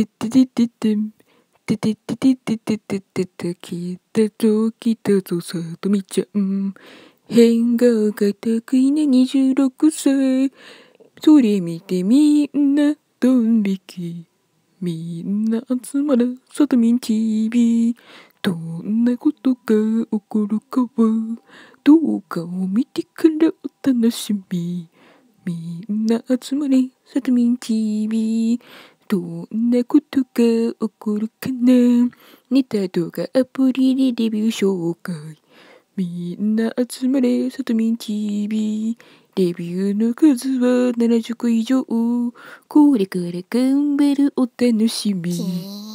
てててててててててててててて来たぞきたぞさとみちゃん変顔が得意な26歳それ見てみんなドン引きみんな集まらさとみん TV どんなことが起こるかは動画を見てからお楽しみみんな集まれさとみん TV どんなことが起こるかなネタ動画アプリでデビュー紹介みんな集まれ、さとみん TV。デビューの数は70個以上。これから頑張るお楽しみ。